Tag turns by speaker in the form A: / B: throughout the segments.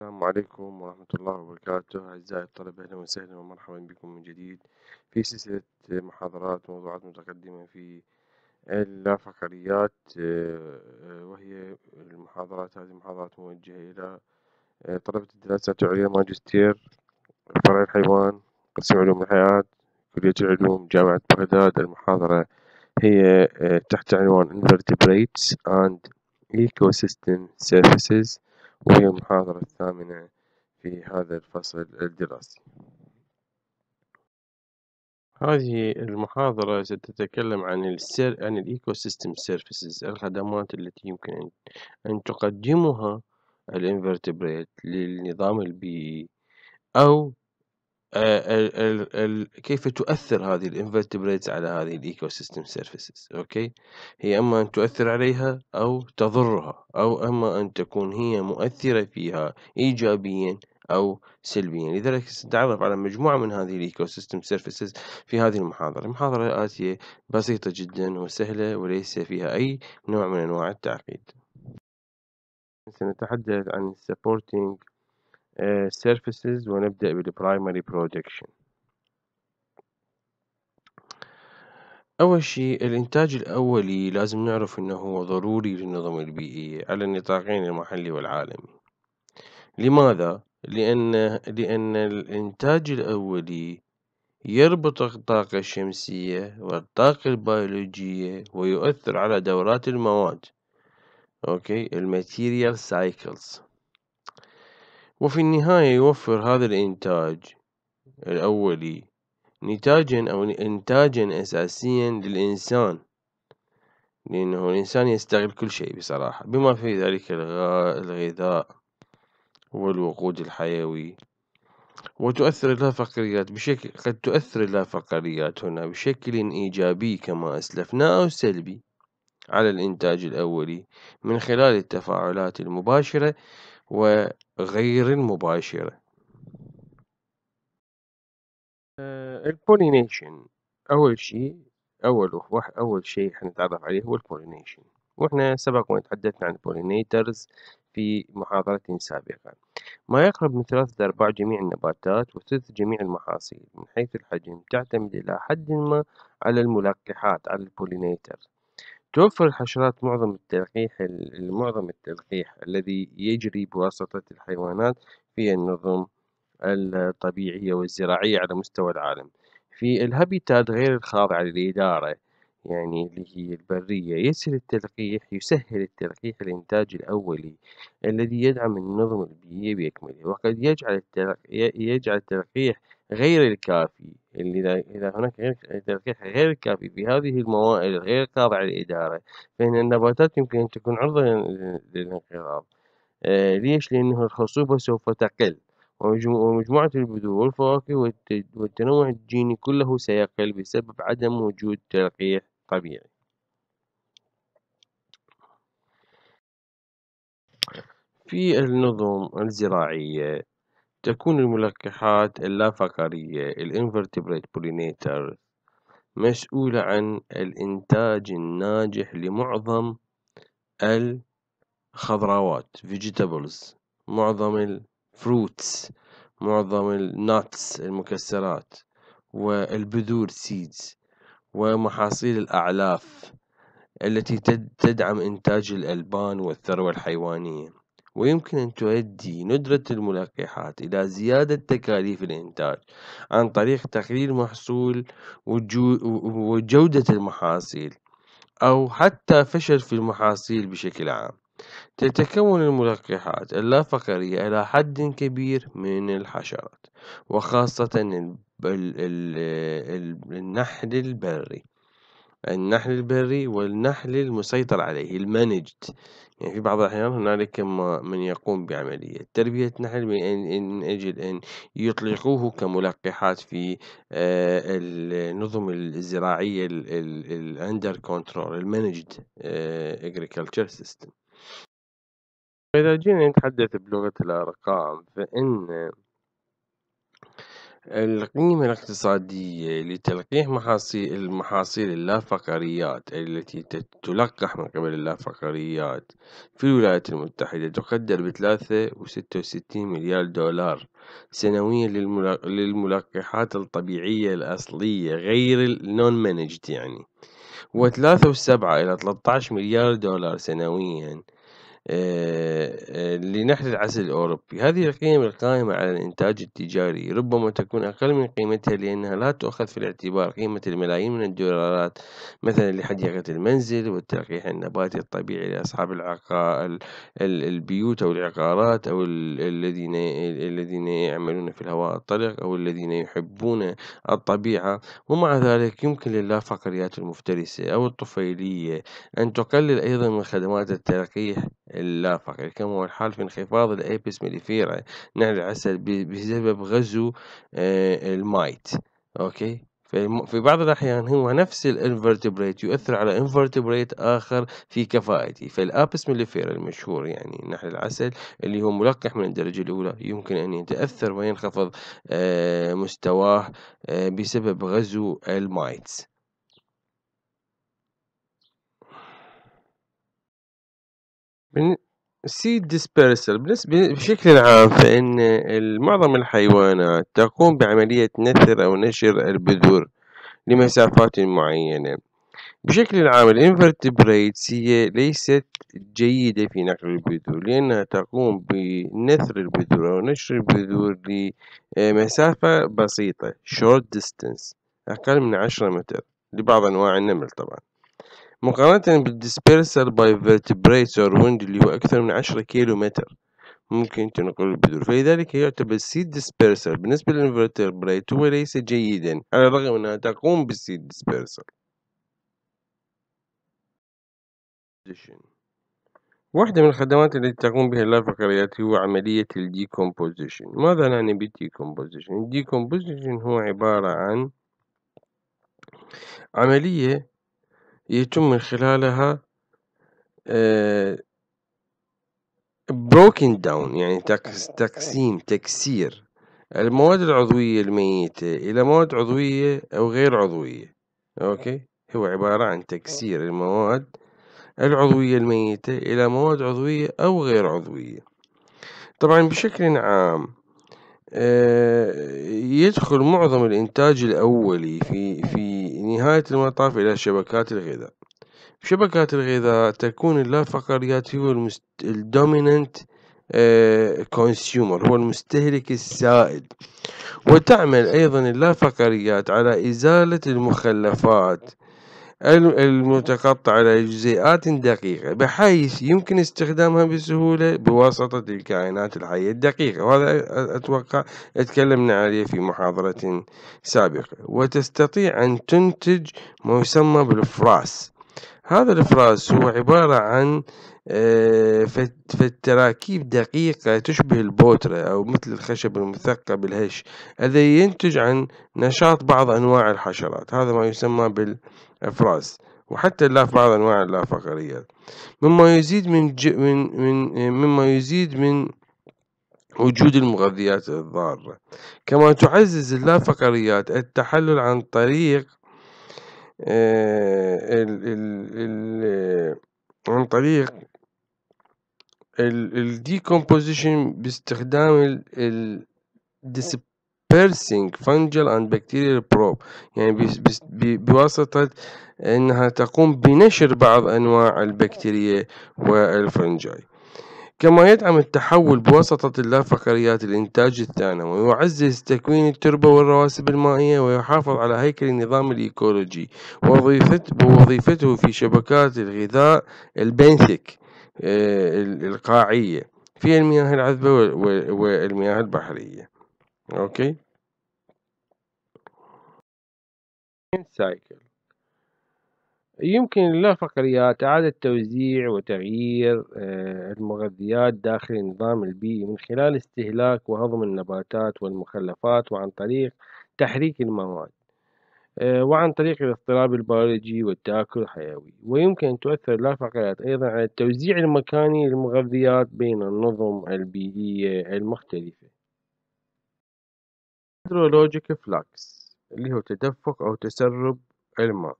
A: السلام عليكم ورحمة الله وبركاته أعزائي الطلبة أهلا وسهلا ومرحبا بكم من جديد في سلسلة محاضرات وموضوعات متقدمة في اللافقريات آه، وهي المحاضرات هذه محاضرات موجهة إلى آه، طلبة الدراسات العليا ماجستير فرع الحيوان قسم علوم الحياة كلية العلوم جامعة بغداد المحاضرة هي آه، تحت عنوان Invertebrates and Ecosystem Surfaces وهي المحاضرة الثامنة في هذا الفصل الدراسي هذه المحاضرة ستتكلم عن السير عن الإيكو سيستم سيرفيسز الخدمات التي يمكن أن تقدمها الانفرتبريت للنظام البيئي أو آه، كيف تؤثر هذه الانفرتبريتس على هذه الايكو سيستم سيرفيسز اوكي هي اما ان تؤثر عليها او تضرها او اما ان تكون هي مؤثره فيها ايجابيا او سلبيا لذلك سنتعرف على مجموعه من هذه الايكو سيستم سيرفيسز في هذه المحاضره المحاضره الاتيه بسيطه جدا وسهله وليس فيها اي نوع من انواع التعقيد سنتحدث عن supporting آه، surfaces ونبدأ بالبرايمري projection أول شيء الإنتاج الأولي لازم نعرف إنه هو ضروري للنظم البيئية e على النطاقين المحلي والعالمي لماذا؟ لأن لأن الإنتاج الأولي يربط الطاقة الشمسية والطاقة البيولوجية ويؤثر على دورات المواد أوكي الماتيريال سايكلز وفي النهاية يوفر هذا الإنتاج الأولي نتاجا أو إنتاجا أساسيا للإنسان لأنه الإنسان يستغل كل شيء بصراحة بما في ذلك الغذاء والوقود الحيوي وتؤثر اللافقريات بشكل قد تؤثر اللافقريات هنا بشكل إيجابي كما أسلفنا أو سلبي على الإنتاج الأولي من خلال التفاعلات المباشرة و غير المباشرة آه، البولينيشن أول شيء أول أول شيء حنتعرف عليه هو البولينيشن وإحنا سبق وتحدثنا عن البولينيترز في محاضرة سابقة ما يقرب من ثلاثة أرباع جميع النباتات وثلث جميع المحاصيل من حيث الحجم تعتمد إلى حد ما على الملقحات على البولينيتر توفر الحشرات معظم التلقيح معظم التلقيح الذي يجري بواسطة الحيوانات في النظم الطبيعية والزراعية على مستوى العالم في الهابيتات غير الخاضعة للإدارة يعني اللي هي البرية يسهل التلقيح يسهل التلقيح الإنتاج الأولي الذي يدعم النظم البيئية بأكمله وقد يجعل يجعل التلقيح غير الكافي اللي إذا هناك غير تلقيح غير في بهذه الموائل الغير قابعة للإدارة فإن النباتات يمكن أن تكون عرضة للانقراض آه ليش؟ لأنه الخصوبة سوف تقل ومجموعة البذور والفواكه والتنوع الجيني كله سيقل بسبب عدم وجود تلقيح طبيعي في النظم الزراعية تكون الملقحات اللافقرية الinvertebrate بولينيتر مسؤولة عن الإنتاج الناجح لمعظم الخضروات vegetables معظم الفروتس معظم ال المكسرات والبذور سيدز ومحاصيل الأعلاف التي تدعم إنتاج الألبان والثروة الحيوانية ويمكن أن تؤدي ندرة الملقحات إلى زيادة تكاليف الإنتاج عن طريق تقليل محصول وجودة المحاصيل أو حتى فشل في المحاصيل بشكل عام تتكون الملقحات اللافقرية إلى حد كبير من الحشرات وخاصة النحل البري النحل البري والنحل المسيطر عليه المانجد يعني في بعض الأحيان هنالك من يقوم بعملية تربية نحل من أجل أن يطلقوه كملقحات في آه، النظم الزراعية الأندر كنترول المانجد agriculture system إذا جينا نتحدث بلغة الأرقام فإن القيمة الاقتصادية لتلقيح محاصيل المحاصيل اللافقريات التي تلقح من قبل اللافقريات في الولايات المتحدة تقدر بثلاثة وستة وستين مليار دولار سنويا للملقحات الطبيعية الأصلية غير النون مانجد يعني وثلاثة وسبعة إلى ثلاثة عشر مليار دولار سنويا آه، آه، لنحل العسل الأوروبي هذه القيم القائمة على الإنتاج التجاري ربما تكون أقل من قيمتها لأنها لا تؤخذ في الاعتبار قيمة الملايين من الدولارات مثلا لحديقة المنزل والتلقيح النباتي الطبيعي لأصحاب البيوت أو العقارات أو الذين الذين يعملون في الهواء الطلق أو الذين يحبون الطبيعة ومع ذلك يمكن للافقريات المفترسة أو الطفيلية أن تقلل أيضا من خدمات التلقيح اللافق كما هو الحال في انخفاض الأيبس مليفيرا نعل العسل بسبب غزو آه، المايت أوكي في بعض الأحيان هو نفس الانفرتبريت يؤثر على انفرتبريت آخر في كفاءته فالآبس مليفيرا المشهور يعني نحل العسل اللي هو ملقح من الدرجة الأولى يمكن أن يتأثر وينخفض آه، مستواه آه، بسبب غزو المايتس بالن- sea بالنسبة بشكل عام فإن معظم الحيوانات تقوم بعملية نثر أو نشر البذور لمسافات معينة، بشكل عام الانفرتبريتس هي ليست جيدة في نقل البذور لأنها تقوم بنثر البذور أو نشر البذور لمسافة بسيطة short distance أقل من عشرة متر لبعض أنواع النمل طبعا. مقارنة بالديسبرسال بايفرتبريتور ويند اللي هو أكثر من عشرة كيلو متر ممكن تنقل البذور فلذلك يعتبر السيد ديسبرسال بالنسبة للفيرتبريت هو ليس جيدا على الرغم أنها تقوم بالسيد ديسبرسال واحدة من الخدمات التي تقوم بها اللافقريات هو عملية الديكومبوزيشن ماذا نعني بالديكومبوزيشن؟ الديكومبوزيشن هو عبارة عن عملية يتم من خلالها بروكن آه، داون يعني أيوة، تقسيم أيوة. تكسير المواد العضوية الميتة إلى مواد عضوية أو غير عضوية أوكي هو عبارة عن تكسير المواد العضوية الميتة إلى مواد عضوية أو غير عضوية طبعا بشكل عام آه، يدخل معظم الإنتاج الأولي في في نهاية المطاف إلى شبكات الغذاء شبكات الغذاء تكون اللافقريات هو الدوميننت آه، كونسيومر هو المستهلك السائد وتعمل أيضا اللافقريات على إزالة المخلفات المتقطعة إلى جزيئات دقيقة بحيث يمكن استخدامها بسهولة بواسطة الكائنات الحية الدقيقة وهذا أتوقع تكلمنا عليه في محاضرة سابقة وتستطيع أن تنتج ما يسمى بالفراس هذا الفراس هو عبارة عن آه، فتراكيب دقيقة تشبه البوترة أو مثل الخشب المثقب الهش الذي ينتج عن نشاط بعض أنواع الحشرات هذا ما يسمى بال إفراز وحتى لا في بعض أنواع اللافقرية مما يزيد من, ج... من من مما يزيد من وجود المغذيات الضارة كما تعزز اللافقريات التحلل عن طريق آه، ال... ال... عن طريق الديكومبوزيشن باستخدام الديسب بيرسينج فانجل اند بكتيريال بروب يعني بس بس بواسطة انها تقوم بنشر بعض انواع البكتيريا والفنجاي كما يدعم التحول بواسطة اللافقريات الإنتاج الثانوي ويعزز تكوين التربة والرواسب المائية ويحافظ على هيكل النظام الإيكولوجي ووظيفته في شبكات الغذاء البنثك آه، القاعية في المياه العذبة والمياه البحرية اوكي سايكل يمكن للفقريات إعادة توزيع وتغيير آه، المغذيات داخل النظام البيئي من خلال استهلاك وهضم النباتات والمخلفات وعن طريق تحريك المواد آه، وعن طريق الاضطراب البيولوجي والتآكل الحيوي ويمكن أن تؤثر اللافقريات أيضا على التوزيع المكاني للمغذيات بين النظم البيئية e المختلفة هيدرولوجيك فلاكس اللي هو تدفق أو تسرب الماء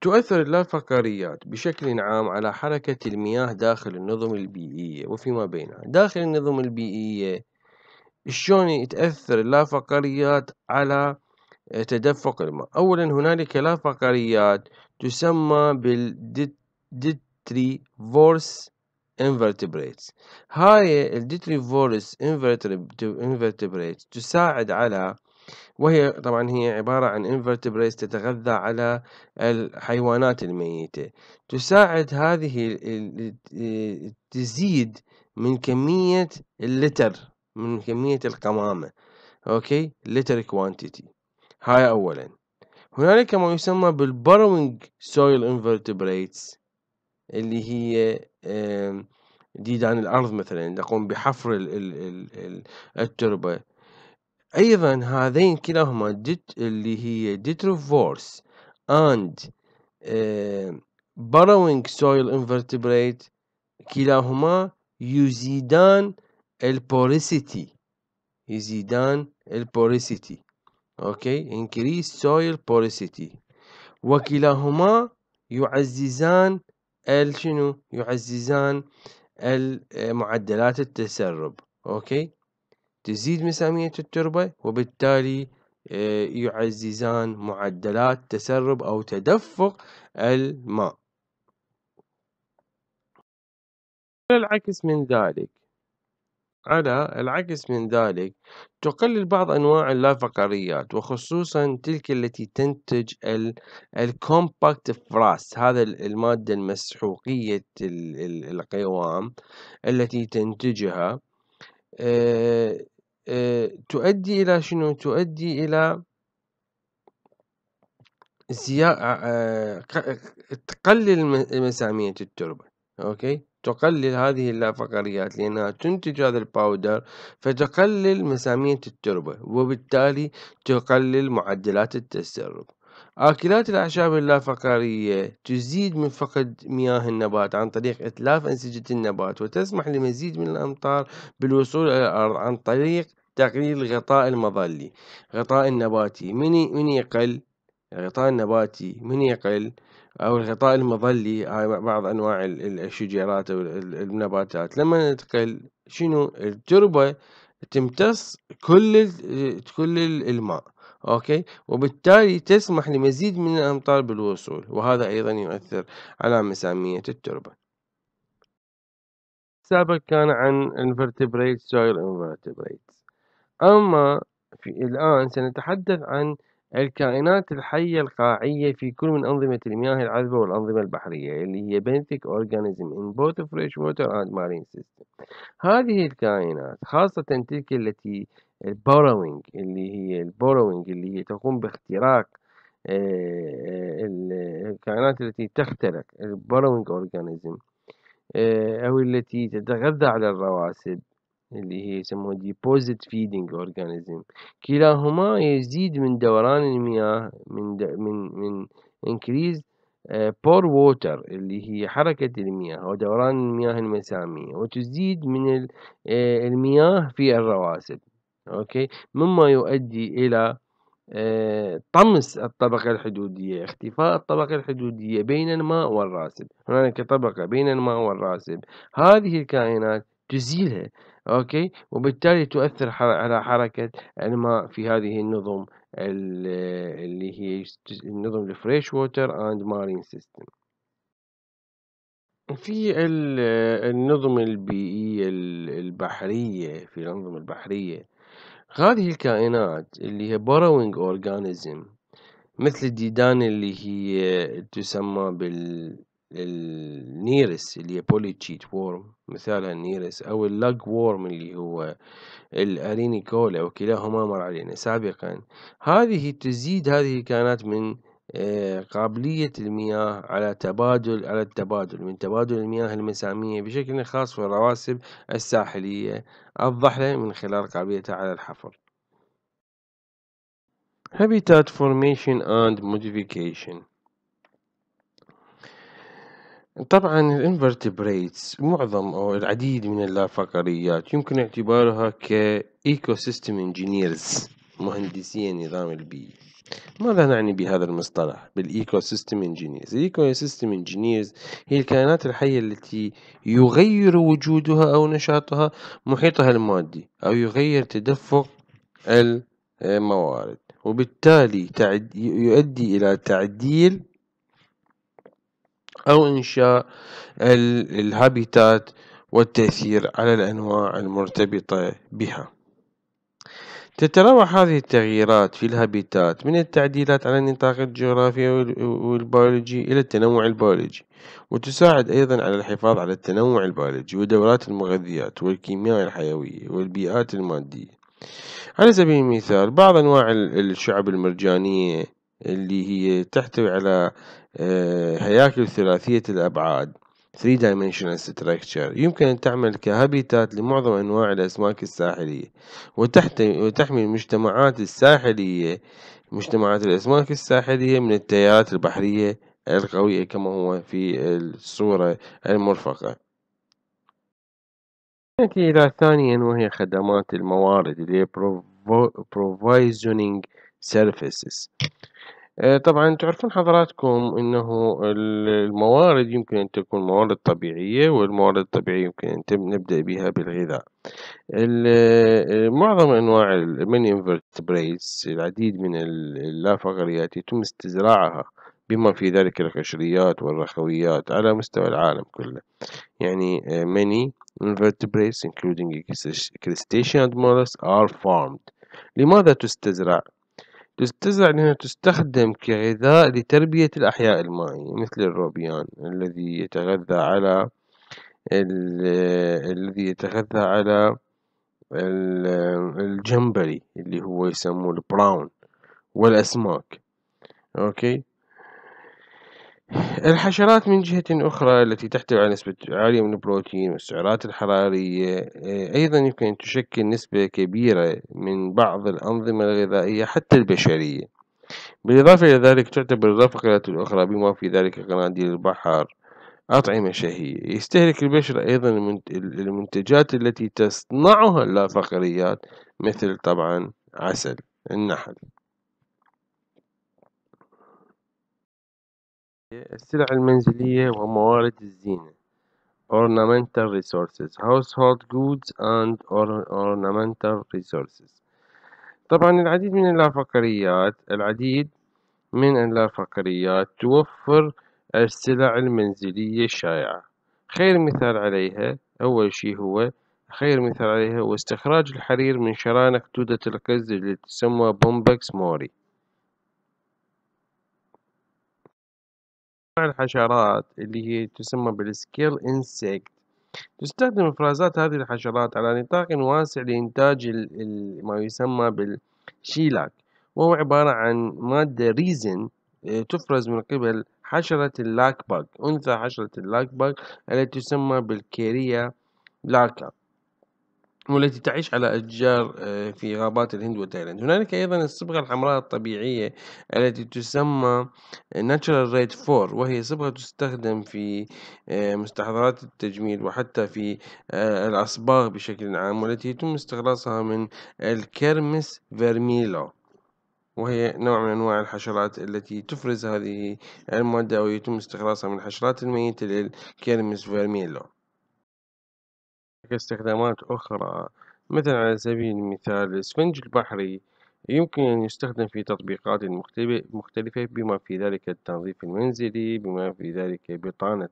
A: تؤثر اللافقريات بشكل عام على حركة المياه داخل النظم البيئية وفيما بينها داخل النظم البيئية شلون يتأثر اللافقريات على آه، تدفق الماء أولا هنالك لافقريات تسمى بالديتريفورس invertebrates هاي الديتريفورس invertebrates تساعد على وهي طبعا هي عبارة عن invertebrates تتغذى على الحيوانات الميتة تساعد هذه تزيد من كمية اللتر من كمية القمامة اوكي لتر كوانتيتي هاي اولا هنالك ما يسمى بالبروينج سويل انفرتبريتس اللي هي ديدان الأرض مثلا نقوم يعني بحفر التربة أيضا هذين كلاهما ديت اللي هي ديتروفورس and burrowing soil invertebrate كلاهما يزيدان البوريسيتي يزيدان البوريسيتي اوكي increase soil porosity وكلاهما يعززان ال شنو يعززان آه، معدلات التسرب اوكي تزيد مسامية التربة وبالتالي آه، يعززان معدلات تسرب او تدفق الماء العكس من ذلك على العكس من ذلك تقلل بعض أنواع اللافقريات وخصوصا تلك التي تنتج الكومباكت فراس هذا المادة المسحوقية القوام التي تنتجها تؤدي إلى شنو تؤدي إلى تقلل مسامية التربة أوكي تقلل هذه اللافقريات لأنها تنتج هذا الباودر فتقلل مسامية التربة وبالتالي تقلل معدلات التسرب آكلات الأعشاب اللافقرية تزيد من فقد مياه النبات عن طريق إتلاف أنسجة النبات وتسمح لمزيد من الأمطار بالوصول إلى الأرض عن طريق تقليل الغطاء المظلي غطاء النباتي من يقل الغطاء النباتي من يقل أو الغطاء المظلي هاي بعض أنواع الشجيرات أو النباتات لما ننتقل شنو التربة تمتص كل كل الماء اوكي وبالتالي تسمح لمزيد من الامطار بالوصول وهذا ايضا يؤثر على مساميه التربه سابق كان عن invertebrates soil invertebrates اما في الان سنتحدث عن الكائنات الحية القاعية في كل من أنظمة المياه العذبة والأنظمة البحرية اللي هي بنتك أورجانيزم in both fresh water and marine system هذه الكائنات خاصة تلك التي البوروينج اللي هي البوروينج اللي هي تقوم باختراق آه، آه، الكائنات التي تخترق البوروينج أورجانيزم آه، أو التي تتغذى على الرواسب اللي هي يسموها ديبوزيت فيدنج اورجانيزم كلاهما يزيد من دوران المياه من من من increase بور آه، ووتر اللي هي حركة المياه ودوران المياه المسامية وتزيد من آه، المياه في الرواسب أوكي مما يؤدي إلى آه، طمس الطبقة الحدودية اختفاء الطبقة الحدودية بين الماء والراسب هناك طبقة بين الماء والراسب هذه الكائنات تزيلها أوكي وبالتالي تؤثر على حركة الماء في هذه النظم اللي هي النظم الفريش ووتر اند مارين سيستم في النظم البيئية e البحرية في الأنظمة البحرية هذه الكائنات اللي هي borrowing organism مثل الديدان اللي هي تسمى بال النيرس اللي هي بوليتشيت وورم مثالها النيرس أو اللاج وورم اللي هو الاريني كولا وكلاهما مر علينا سابقا هذه تزيد هذه الكائنات من آه، قابلية المياه على تبادل على التبادل من تبادل المياه المسامية بشكل خاص في الرواسب الساحلية الضحلة من خلال قابليتها على الحفر Habitat formation and modification طبعًا الانفرتبريتس معظم أو العديد من اللافقريات يمكن اعتبارها كايكو سيستم انجينيرز مهندسين نظام البيئي ماذا نعني بهذا المصطلح بالإيكو سيستم انجينيرز الإيكو سيستم انجينيرز هي الكائنات الحية التي يغير وجودها أو نشاطها محيطها المادي أو يغير تدفق الموارد وبالتالي يؤدي إلى تعديل أو إنشاء الهابيتات والتأثير على الأنواع المرتبطة بها تتراوح هذه التغييرات في الهابيتات من التعديلات على النطاق الجغرافي والبيولوجي إلى التنوع البيولوجي وتساعد أيضا على الحفاظ على التنوع البيولوجي ودورات المغذيات والكيمياء الحيوية والبيئات المادية على سبيل المثال بعض أنواع الشعب المرجانية اللي هي تحتوي على آه، هياكل ثلاثية الأبعاد 3 dimensional structure يمكن أن تعمل كهابيتات لمعظم أنواع الأسماك الساحلية وتحمي المجتمعات الساحلية مجتمعات الأسماك الساحلية من التيارات البحرية القوية كما هو في الصورة المرفقة نأتي إلى ثانيا وهي خدمات الموارد اللي هي provisioning services آه، طبعا تعرفون حضراتكم أنه الموارد يمكن أن تكون موارد طبيعية والموارد الطبيعية يمكن أن نبدأ بها بالغذاء آه، معظم أنواع المني invertebrates العديد من اللافغريات يتم استزراعها بما في ذلك القشريات والرخويات على مستوى العالم كله يعني آه، many invertebrates including crustacean mollusks are farmed لماذا تستزرع؟ تستزرع لأنها تستخدم كغذاء لتربية الأحياء المائية مثل الروبيان الذي يتغذى على الذي يتغذى على الجمبري اللي هو يسموه البراون والأسماك أوكي الحشرات من جهة أخرى التي تحتوي على نسبة عالية من البروتين والسعرات الحرارية آه، أيضا يمكن أن تشكل نسبة كبيرة من بعض الأنظمة الغذائية حتى البشرية بالإضافة إلى ذلك تعتبر الرفقات الأخرى بما في ذلك قناديل البحر أطعمة شهية يستهلك البشر أيضا المنتجات التي تصنعها اللافقريات مثل طبعا عسل النحل السلع المنزلية وموارد الزينة ornamental resources household goods and ornamental resources طبعا العديد من اللافقريات العديد من اللافقريات توفر السلع المنزلية الشائعة خير مثال عليها أول شيء هو خير مثال عليها هو استخراج الحرير من شرانك دودة القز اللي تسمى بومبكس موري أنواع الحشرات اللي هي تسمى بالسكيل انسكت تستخدم إفرازات هذه الحشرات على نطاق واسع لإنتاج ما يسمى بالشيلاك وهو عبارة عن مادة ريزن آه، تفرز من قبل حشرة اللاكباك أنثى حشرة اللاكباك التي تسمى بالكيريا لاكا والتي تعيش على أشجار آه، في غابات الهند وتايلاند هنالك أيضا الصبغة الحمراء الطبيعية التي تسمى Natural Red 4 وهي صبغة تستخدم في آه، مستحضرات التجميل وحتى في آه، الأصباغ بشكل عام والتي يتم استخلاصها من الكرمس فيرميلو وهي نوع من أنواع الحشرات التي تفرز هذه المادة ويتم استخلاصها من الحشرات الميتة للكرمس فيرميلو كاستخدامات أخرى مثلا على سبيل المثال الإسفنج البحري يمكن أن يستخدم في تطبيقات مختلفة بما في ذلك التنظيف المنزلي بما في ذلك بطانة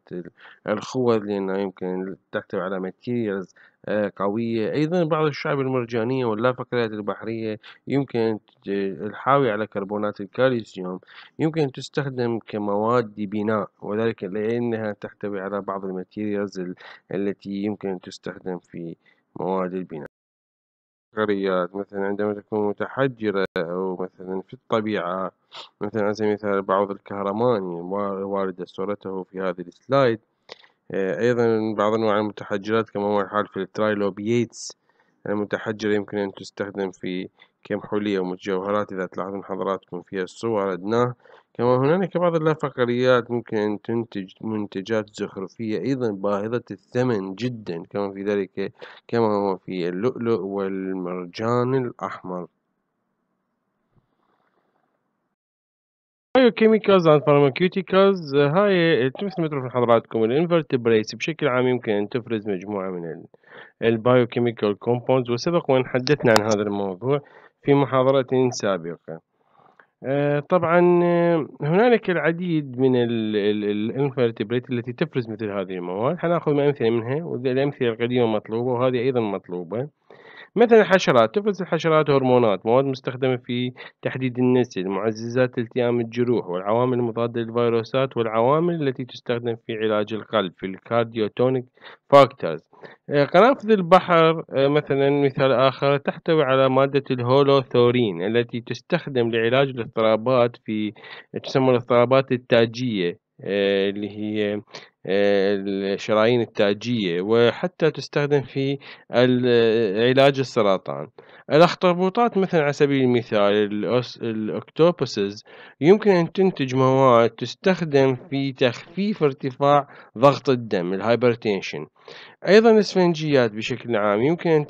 A: الخوذ لأنها يمكن تحتوي على ماتيريالز آه، قوية أيضا بعض الشعب المرجانية واللافقريات البحرية يمكن الحاوي على كربونات الكالسيوم يمكن أن تستخدم كمواد بناء وذلك لأنها تحتوي على بعض الماتيريالز التي يمكن أن تستخدم في مواد البناء قريات مثلا عندما تكون متحجرة أو مثلا في الطبيعة مثلا على سبيل المثال بعض الكهرماني واردة صورته في هذا السلايد آه، أيضا بعض أنواع المتحجرات كما هو الحال في الترايلوبييتس المتحجرة يمكن أن تستخدم في كمحولية ومتجوهرات إذا تلاحظون حضراتكم فيها الصور أدناه كما هنالك بعض اللافقريات ممكن أن تنتج منتجات زخرفية أيضا باهظة الثمن جدا كما في ذلك كما هو في اللؤلؤ والمرجان الأحمر كيميكالز اند فارماكيوتيكالز هاي مثل ما تروحون حضراتكم الانفرتبريتس بشكل عام يمكن ان تفرز مجموعه من البايو كيميكال كومبوندز وسبق وان حدثنا عن هذا الموضوع في محاضرة سابقة آه، طبعا آه، هنالك العديد من الانفرتبريت التي تفرز مثل هذه المواد حناخذ امثله منها والامثله القديمه مطلوبه وهذه ايضا مطلوبه مثلا الحشرات تفرز الحشرات هرمونات مواد مستخدمة في تحديد النسل معززات التئام الجروح والعوامل المضادة للفيروسات والعوامل التي تستخدم في علاج القلب في الكارديوتونيك فاكتورز آه، قنافذ البحر آه، مثلا مثال آخر تحتوي على مادة الهولوثورين التي تستخدم لعلاج الاضطرابات في تسمى الاضطرابات التاجية آه، اللي هي آه، الشرايين التاجية وحتى تستخدم في علاج السرطان الأخطبوطات مثلا على سبيل المثال الأكتوبوسز يمكن أن تنتج مواد تستخدم في تخفيف ارتفاع ضغط الدم الهايبرتنشن أيضا الإسفنجيات بشكل عام يمكن أن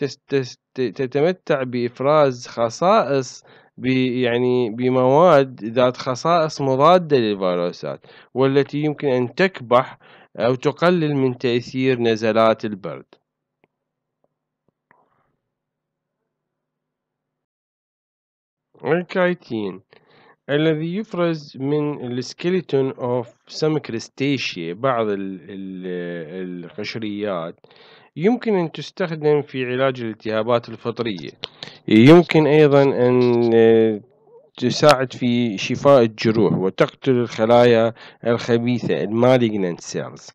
A: تتمتع بإفراز خصائص يعني بمواد ذات خصائص مضادة للفيروسات والتي يمكن أن تكبح أو تقلل من تأثير نزلات البرد الكايتين الذي يفرز من السكيلتون اوف سمكريستيشيا بعض القشريات يمكن أن تستخدم في علاج الالتهابات الفطرية يمكن أيضا أن آه، تساعد في شفاء الجروح وتقتل الخلايا الخبيثة المالجنant سيلز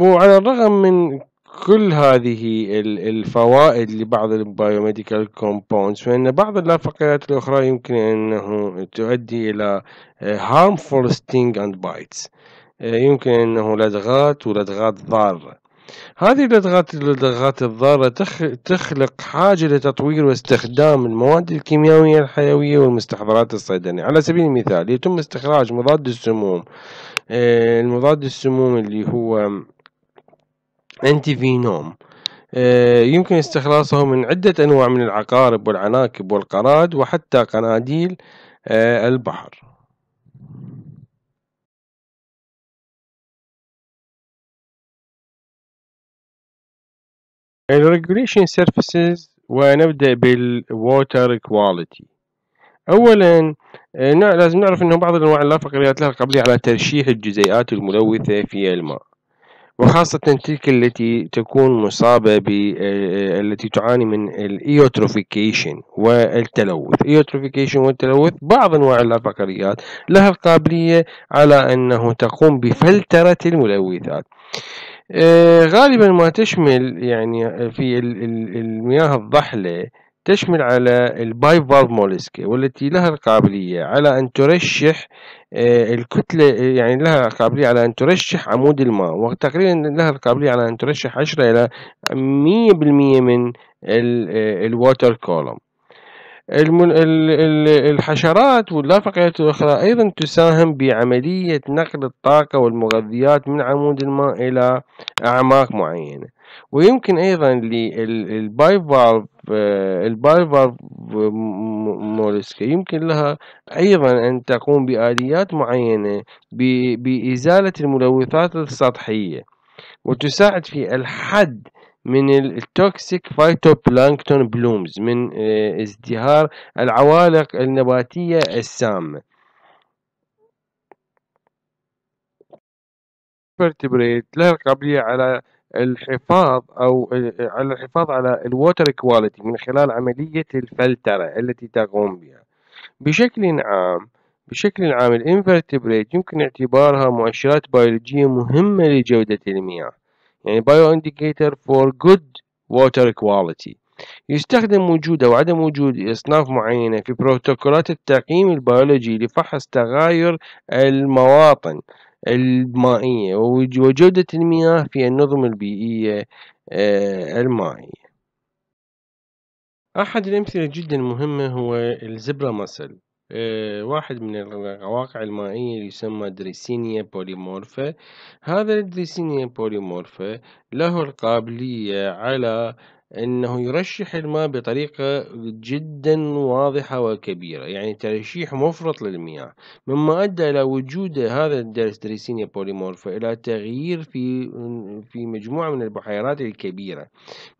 A: وعلى الرغم من كل هذه الفوائد لبعض البايوميديكال كومبوندز فإن بعض اللافقيات الأخرى يمكن أنه تؤدي إلى آه، harmful sting and bites آه، يمكن أنه لدغات ولدغات ضارة هذه الأدغات الأدغات الضارة تخلق حاجة لتطوير واستخدام المواد الكيميائية الحيوية والمستحضرات الصيدلية على سبيل المثال يتم استخراج مضاد السموم آه، المضاد السموم اللي هو أنتي فينوم آه، يمكن استخلاصه من عدة أنواع من العقارب والعناكب والقراد وحتى قناديل آه، البحر الريجوليشن سيرفيسز ونبدأ بالووتر كواليتي أولا آه، لازم نعرف أنه بعض أنواع اللافقريات لها قابليه على ترشيح الجزيئات الملوثة في الماء وخاصة تلك التي تكون مصابة ب آه، آه، التي تعاني من الايوتروفيكيشن والتلوث ايوتروفيكيشن والتلوث بعض انواع الفقريات لها القابلية على انه تقوم بفلترة الملوثات آه، غالبا ما تشمل يعني في المياه الضحلة تشمل على فالف مولسكا والتي لها القابلية على أن ترشح آه، الكتلة يعني لها قابلية على أن ترشح عمود الماء وتقريبا لها القابلية على أن ترشح 10 إلى 100% من الواتر آه، كولوم الحشرات واللافقات الأخرى أيضا تساهم بعملية نقل الطاقة والمغذيات من عمود الماء إلى أعماق معينة ويمكن أيضا للبايفالف آه، موليسكا يمكن لها أيضا أن تقوم بآليات معينة بإزالة الملوثات السطحية وتساعد في الحد من التوكسيك فايتوبلانكتون بلومز من آه، ازدهار العوالق النباتية السامة فرتبريت لها القابلية على الحفاظ او آه، على الحفاظ على الووتر كواليتي من خلال عملية الفلترة التي تقوم بها بشكل عام بشكل عام الانفرتبريت يمكن اعتبارها مؤشرات بيولوجية مهمة لجودة المياه يعني بايو انديكيتر فور جود ووتر كواليتي يستخدم وجود أو عدم وجود أصناف معينة في بروتوكولات التقييم البيولوجي لفحص تغاير المواطن المائية وجودة المياه في النظم البيئية آه، المائية أحد الأمثلة جدا مهمة هو الزبرة مسل آه، واحد من القواقع المائية يسمى دريسينيا بوليمورفة هذا الدريسينيا بوليمورفة له القابلية على انه يرشح الماء بطريقة جدا واضحة وكبيرة يعني ترشيح مفرط للمياه مما ادى الى وجود هذا الدريسينيا بوليمورفا الى تغيير في في مجموعة من البحيرات الكبيرة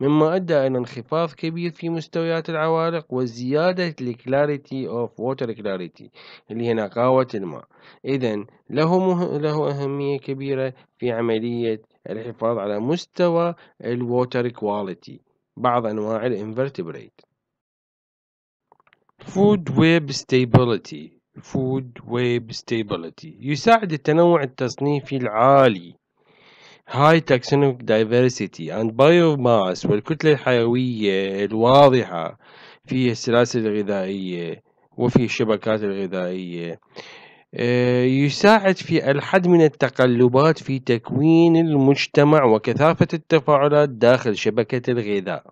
A: مما ادى الى انخفاض كبير في مستويات العوالق وزيادة الكلاريتي اوف ووتر كلاريتي اللي هي نقاوة الماء اذا له مه... له اهمية كبيرة في عملية الحفاظ على مستوى الووتر كواليتي بعض أنواع الانفرتبريت Food Web Stability Food Web Stability يساعد التنوع التصنيفي العالي High Taxonomic Diversity and Biomass والكتلة الحيوية الواضحة في السلاسل الغذائية وفي الشبكات الغذائية آه، يساعد في الحد من التقلبات في تكوين المجتمع وكثافة التفاعلات داخل شبكة الغذاء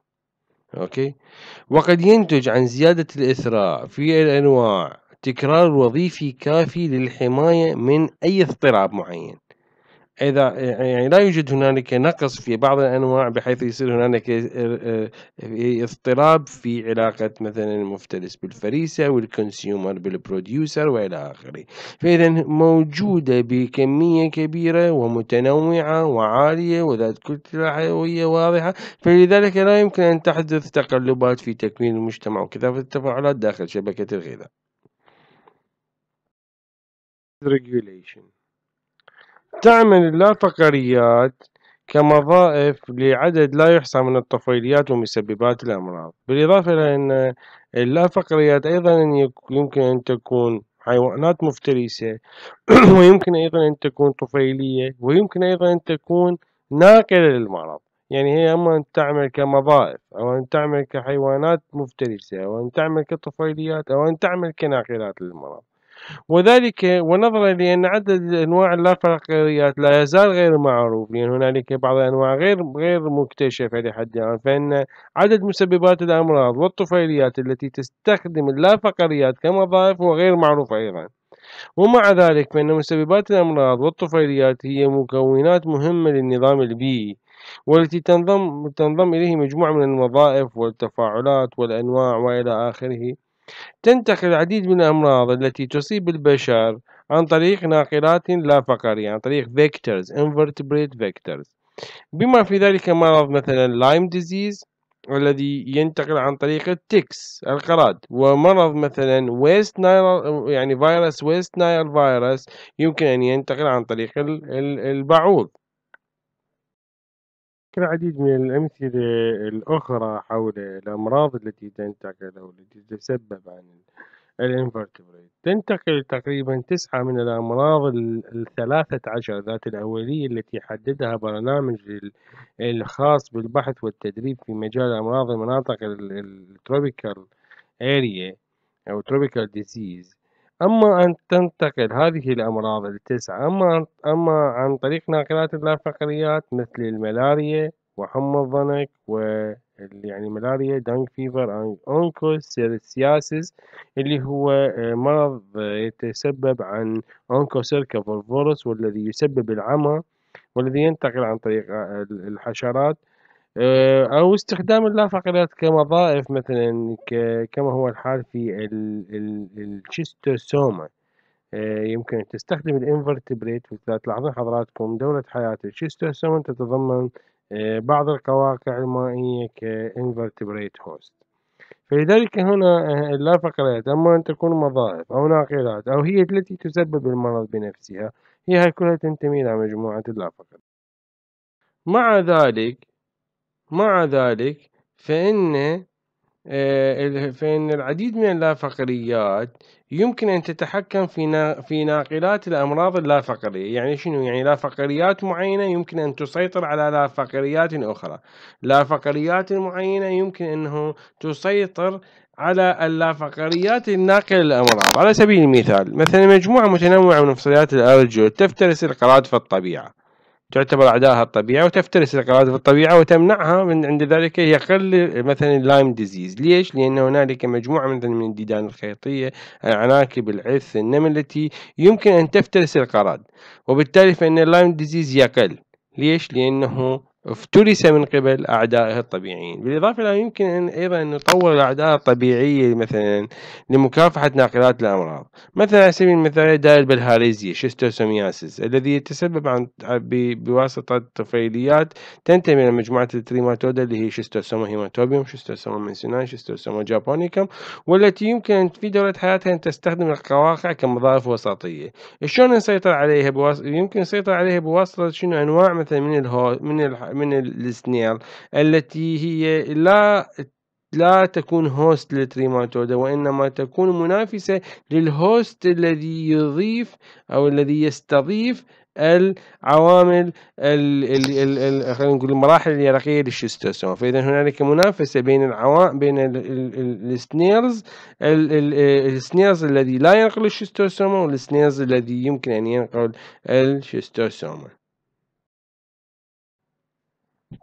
A: أوكي وقد ينتج عن زيادة الإثراء في الأنواع تكرار وظيفي كافي للحماية من أي اضطراب معين اذا يعني لا يوجد هنالك نقص في بعض الانواع بحيث يصير هنالك آه، آه، اضطراب في علاقه مثلا المفترس بالفريسه والكونسيومر بالبروديوسر والى اخره فاذا موجوده بكميه كبيره ومتنوعه وعاليه وذات كتله حيويه واضحه فلذلك لا يمكن ان تحدث تقلبات في تكوين المجتمع وكثافه التفاعلات داخل شبكه الغذاء regulation تعمل اللاطقريات كمظائف لعدد لا يحصى من الطفيليات ومسببات الأمراض بالإضافة إلى أن اللافقريات أيضا يمكن أن تكون حيوانات مفترسة ويمكن أيضا أن تكون طفيلية ويمكن أيضا أن تكون ناقلة للمرض يعني هي أما أن تعمل كمظائف أو أن تعمل كحيوانات مفترسة أو أن تعمل كطفيليات أو أن تعمل كناقلات للمرض وذلك ونظرا لأن عدد أنواع اللافقريات لا يزال غير معروف لأن هنالك بعض الأنواع غير غير مكتشفة لحد الآن يعني فإن عدد مسببات الأمراض والطفيليات التي تستخدم اللافقريات كمظاهر هو غير معروف أيضا ومع ذلك فإن مسببات الأمراض والطفيليات هي مكونات مهمة للنظام البيئي والتي تنضم تنضم إليه مجموعة من الوظائف والتفاعلات والأنواع وإلى آخره تنتقل العديد من الأمراض التي تصيب البشر عن طريق ناقلات لا فقرية عن طريق vectors invertebrate vectors بما في ذلك مرض مثلا لايم ديزيز الذي ينتقل عن طريق التكس القراد ومرض مثلا ويست نايل يعني فيروس ويست نايل فيروس يمكن أن ينتقل عن طريق البعوض العديد من الأمثلة الأخرى حول الأمراض التي تنتقل أو التي تتسبب عن الانفرتبريت تنتقل تقريبا تسعة من الأمراض الثلاثة عشر ذات الأولية التي حددها برنامج الخاص بالبحث والتدريب في مجال أمراض المناطق التروبيكال أريا أو تروبيكال ديزيز أما أن تنتقل هذه الأمراض التسعة أما, أما عن طريق ناقلات اللافقريات مثل الملاريا وحمى الضنك و يعني ملاريا دانك فيفر أونكوس سيرسياسيس اللي هو آه، مرض آه، يتسبب عن أونكوسيركا فورس والذي يسبب العمى والذي ينتقل عن طريق آه، الحشرات آه، أو استخدام اللافقرات كوظائف مثلا كما هو الحال في الشيستوسوما آه، يمكن أن تستخدم الانفرتبريت تلاحظون حضراتكم دورة حياة الشيستوسوما تتضمن آه، بعض القواقع المائية كانفرتبريت هوست فلذلك هنا اللافقرات أما أن تكون مضاعف أو ناقلات أو هي التي تسبب المرض بنفسها هي كلها تنتمي إلى مجموعة اللافقرات مع ذلك مع ذلك فإن آه، فإن العديد من اللافقريات يمكن أن تتحكم في في ناقلات الأمراض اللافقرية يعني شنو يعني لافقريات معينة يمكن أن تسيطر على لافقريات أخرى لافقريات معينة يمكن أنه تسيطر على اللافقريات الناقلة للأمراض على سبيل المثال مثلا مجموعة متنوعة من فصيلات الأرجل تفترس القراد في الطبيعة تعتبر أعداءها الطبيعة وتفترس الاغراض في الطبيعة وتمنعها من عند ذلك يقل مثلا اللايم ديزيز ليش؟ لأن هنالك مجموعة مثلا من الديدان الخيطية العناكب العث النمل التي يمكن أن تفترس القراد وبالتالي فإن اللايم ديزيز يقل ليش؟ لأنه افترس من قبل أعدائه الطبيعيين بالإضافة إلى يمكن أن أيضا أن نطور الاعداء الطبيعيه مثلا لمكافحة ناقلات الأمراض مثلا على سبيل المثال داء البلهاريزيا شيستوسومياسيس الذي يتسبب عن بواسطة طفيليات تنتمي إلى مجموعة التريماتودا اللي هي شيستوسوما هيماتوبيوم شيستوسوما منسوناي شيستوسوما جابونيكم والتي يمكن في دورة حياتها أن تستخدم القواقع كمضاعف وسطية شلون نسيطر عليها بواسطة يمكن نسيطر عليها بواسطة شنو أنواع مثلا من الهو... من الح... من السنيل التي هي لا لا تكون هوست للتريماتودا وإنما تكون منافسة للهوست الذي يضيف أو الذي يستضيف العوامل خلينا نقول المراحل اليرقيه للشيستوسوم فاذا هنالك منافسه بين العوام بين السنيرز السنيرز الذي لا ينقل الشيستوسوما والسنيرز الذي يمكن ان ينقل الشيستوسوما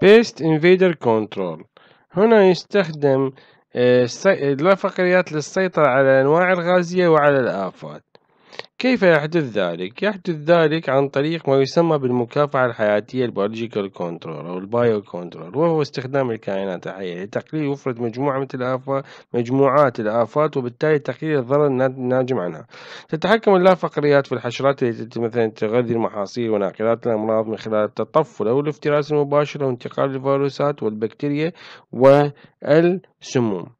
A: بيست انفيدر كنترول هنا يستخدم اه للسيطرة على الأنواع الغازية وعلى الآفات كيف يحدث ذلك؟ يحدث ذلك عن طريق ما يسمى بالمكافحة الحياتية البيولوجيكال كنترول أو البايو كنترول وهو استخدام الكائنات الحية لتقليل وفرة مجموعة من الآفات مجموعات الآفات وبالتالي تقليل الضرر الناجم عنها. تتحكم اللافقريات في الحشرات التي مثلا تغذي المحاصيل وناقلات الأمراض من خلال التطفل أو الافتراس المباشر وانتقال الفيروسات والبكتيريا والسموم.